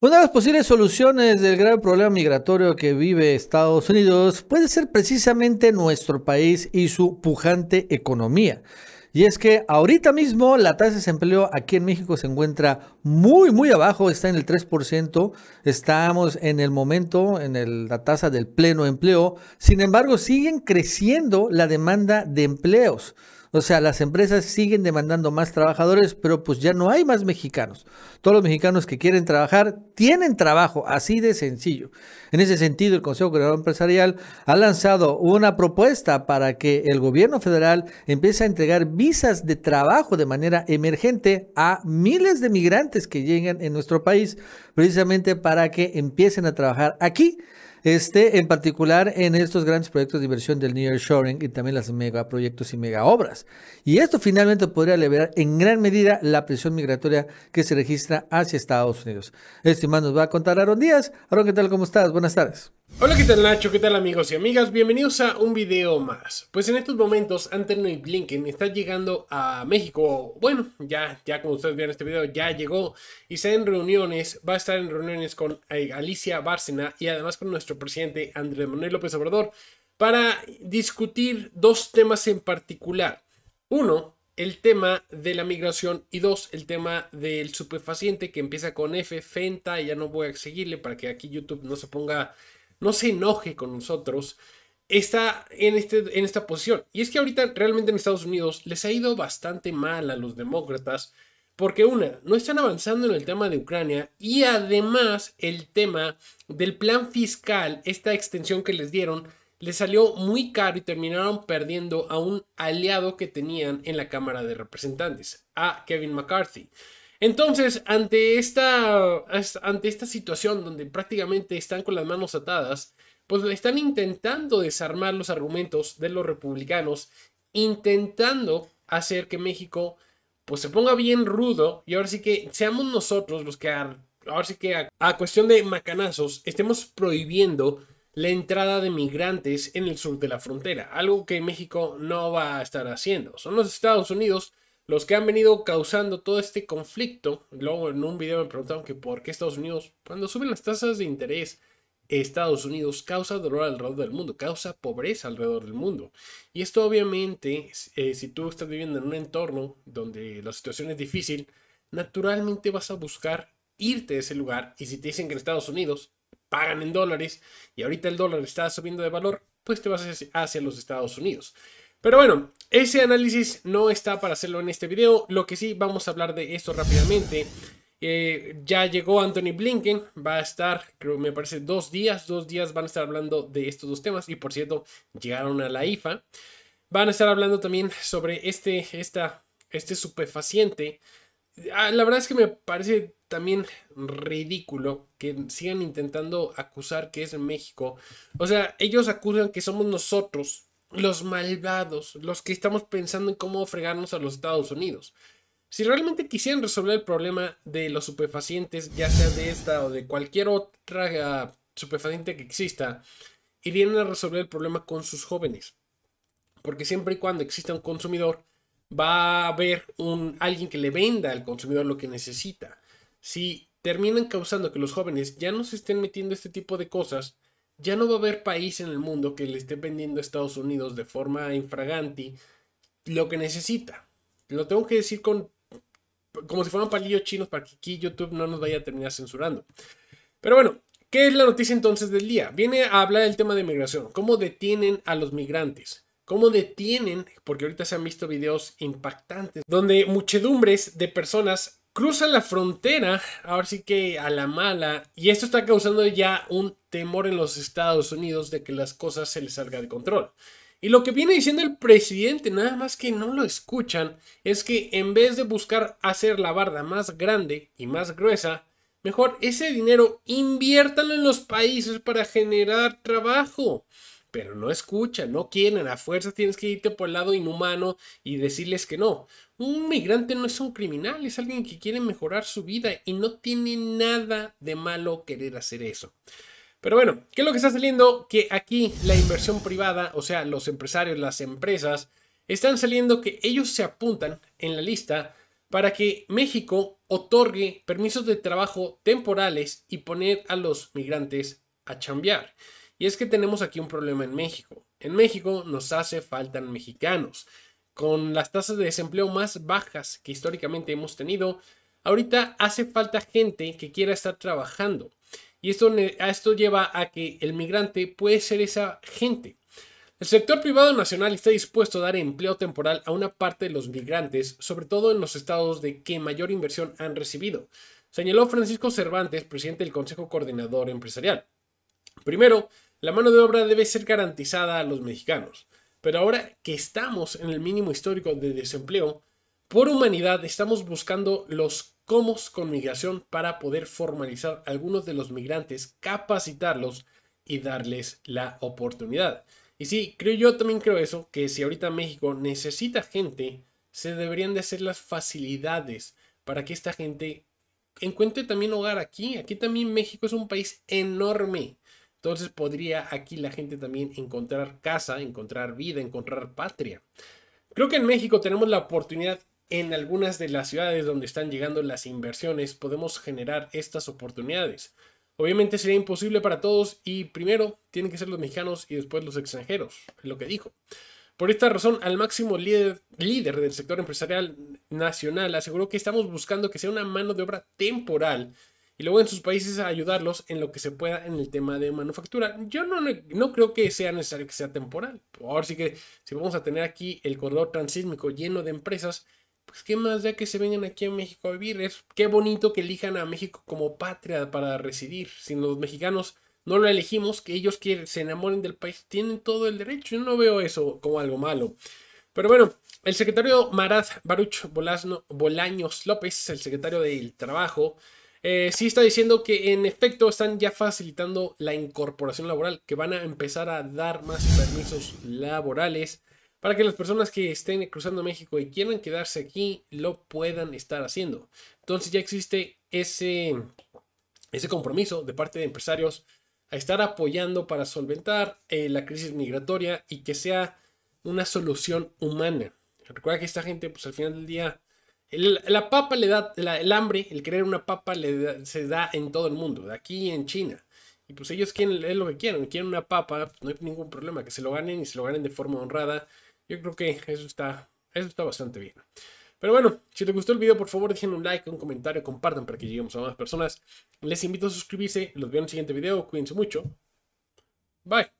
Una de las posibles soluciones del grave problema migratorio que vive Estados Unidos puede ser precisamente nuestro país y su pujante economía. Y es que ahorita mismo la tasa de desempleo aquí en México se encuentra muy, muy abajo, está en el 3%, estamos en el momento, en la tasa del pleno empleo, sin embargo siguen creciendo la demanda de empleos. O sea, las empresas siguen demandando más trabajadores, pero pues ya no hay más mexicanos. Todos los mexicanos que quieren trabajar tienen trabajo, así de sencillo. En ese sentido, el Consejo General Empresarial ha lanzado una propuesta para que el gobierno federal empiece a entregar visas de trabajo de manera emergente a miles de migrantes que llegan en nuestro país, precisamente para que empiecen a trabajar aquí este, en particular en estos grandes proyectos de inversión del New Shoring y también las megaproyectos y mega obras. Y esto finalmente podría liberar en gran medida la presión migratoria que se registra hacia Estados Unidos. Este más nos va a contar Aaron Díaz. Aaron, ¿qué tal? ¿Cómo estás? Buenas tardes. Hola, ¿qué tal Nacho? ¿Qué tal amigos y amigas? Bienvenidos a un video más. Pues en estos momentos Anthony Blinken está llegando a México. Bueno, ya, ya como ustedes vieron este video, ya llegó y está en reuniones, va a estar en reuniones con eh, Alicia Bárcena y además con nuestro presidente Andrés Manuel López Obrador para discutir dos temas en particular. Uno, el tema de la migración y dos, el tema del superfaciente que empieza con F, Fenta, ya no voy a seguirle para que aquí YouTube no se ponga no se enoje con nosotros, está en, este, en esta posición. Y es que ahorita realmente en Estados Unidos les ha ido bastante mal a los demócratas, porque una, no están avanzando en el tema de Ucrania y además el tema del plan fiscal, esta extensión que les dieron, les salió muy caro y terminaron perdiendo a un aliado que tenían en la Cámara de Representantes, a Kevin McCarthy. Entonces, ante esta, ante esta situación donde prácticamente están con las manos atadas, pues están intentando desarmar los argumentos de los republicanos, intentando hacer que México pues se ponga bien rudo y ahora sí que seamos nosotros los que a, ahora sí que a cuestión de macanazos estemos prohibiendo la entrada de migrantes en el sur de la frontera, algo que México no va a estar haciendo. Son los Estados Unidos los que han venido causando todo este conflicto. Luego en un video me preguntaron que por qué Estados Unidos, cuando suben las tasas de interés, Estados Unidos causa dolor alrededor del mundo, causa pobreza alrededor del mundo. Y esto obviamente, eh, si tú estás viviendo en un entorno donde la situación es difícil, naturalmente vas a buscar irte de ese lugar. Y si te dicen que en Estados Unidos pagan en dólares y ahorita el dólar está subiendo de valor, pues te vas hacia los Estados Unidos. Pero bueno, ese análisis no está para hacerlo en este video, lo que sí vamos a hablar de esto rápidamente. Eh, ya llegó Anthony Blinken, va a estar, creo, me parece, dos días, dos días van a estar hablando de estos dos temas y por cierto, llegaron a la IFA. Van a estar hablando también sobre este, esta, este superfaciente. Ah, la verdad es que me parece también ridículo que sigan intentando acusar que es México. O sea, ellos acusan que somos nosotros los malvados, los que estamos pensando en cómo fregarnos a los Estados Unidos. Si realmente quisieran resolver el problema de los superfacientes, ya sea de esta o de cualquier otra eh, superfaciente que exista, irían a resolver el problema con sus jóvenes. Porque siempre y cuando exista un consumidor, va a haber un, alguien que le venda al consumidor lo que necesita. Si terminan causando que los jóvenes ya no se estén metiendo este tipo de cosas, ya no va a haber país en el mundo que le esté vendiendo a Estados Unidos de forma infraganti lo que necesita. Lo tengo que decir con como si fueran palillos chinos para que aquí YouTube no nos vaya a terminar censurando. Pero bueno, ¿qué es la noticia entonces del día? Viene a hablar del tema de migración, cómo detienen a los migrantes. Cómo detienen, porque ahorita se han visto videos impactantes, donde muchedumbres de personas cruza la frontera, ahora sí que a la mala, y esto está causando ya un temor en los Estados Unidos de que las cosas se les salga de control. Y lo que viene diciendo el presidente, nada más que no lo escuchan, es que en vez de buscar hacer la barda más grande y más gruesa, mejor ese dinero inviertan en los países para generar trabajo pero no escuchan, no quieren, a fuerza tienes que irte por el lado inhumano y decirles que no. Un migrante no es un criminal, es alguien que quiere mejorar su vida y no tiene nada de malo querer hacer eso. Pero bueno, ¿qué es lo que está saliendo? Que aquí la inversión privada, o sea, los empresarios, las empresas, están saliendo que ellos se apuntan en la lista para que México otorgue permisos de trabajo temporales y poner a los migrantes a chambear. Y es que tenemos aquí un problema en México. En México nos hace falta mexicanos. Con las tasas de desempleo más bajas que históricamente hemos tenido, ahorita hace falta gente que quiera estar trabajando. Y esto, esto lleva a que el migrante puede ser esa gente. El sector privado nacional está dispuesto a dar empleo temporal a una parte de los migrantes, sobre todo en los estados de que mayor inversión han recibido, señaló Francisco Cervantes, presidente del Consejo Coordinador Empresarial. Primero, la mano de obra debe ser garantizada a los mexicanos, pero ahora que estamos en el mínimo histórico de desempleo, por humanidad estamos buscando los cómo con migración para poder formalizar algunos de los migrantes, capacitarlos y darles la oportunidad. Y sí, creo yo también creo eso, que si ahorita México necesita gente, se deberían de hacer las facilidades para que esta gente encuentre también hogar aquí. Aquí también México es un país enorme entonces podría aquí la gente también encontrar casa, encontrar vida, encontrar patria. Creo que en México tenemos la oportunidad en algunas de las ciudades donde están llegando las inversiones, podemos generar estas oportunidades. Obviamente sería imposible para todos y primero tienen que ser los mexicanos y después los extranjeros, es lo que dijo. Por esta razón, al máximo líder, líder, del sector empresarial nacional aseguró que estamos buscando que sea una mano de obra temporal y luego en sus países ayudarlos en lo que se pueda en el tema de manufactura. Yo no, no creo que sea necesario que sea temporal. Ahora sí que si vamos a tener aquí el corredor transísmico lleno de empresas, pues qué más da que se vengan aquí a México a vivir. Es, qué bonito que elijan a México como patria para residir. Si los mexicanos no lo elegimos, que ellos quieren se enamoren del país, tienen todo el derecho. Yo no veo eso como algo malo. Pero bueno, el secretario Marat Baruch Bolaños López, el secretario del Trabajo, eh, sí está diciendo que en efecto están ya facilitando la incorporación laboral, que van a empezar a dar más permisos laborales para que las personas que estén cruzando México y quieran quedarse aquí lo puedan estar haciendo. Entonces ya existe ese, ese compromiso de parte de empresarios a estar apoyando para solventar eh, la crisis migratoria y que sea una solución humana. Recuerda que esta gente, pues al final del día, la papa le da, el hambre, el querer una papa le se da en todo el mundo, de aquí en China. Y pues ellos quieren, es lo que quieren, quieren una papa, no hay ningún problema, que se lo ganen y se lo ganen de forma honrada. Yo creo que eso está, eso está bastante bien. Pero bueno, si te gustó el video, por favor dejen un like, un comentario, compartan para que lleguemos a más personas. Les invito a suscribirse, los veo en el siguiente video, cuídense mucho. Bye.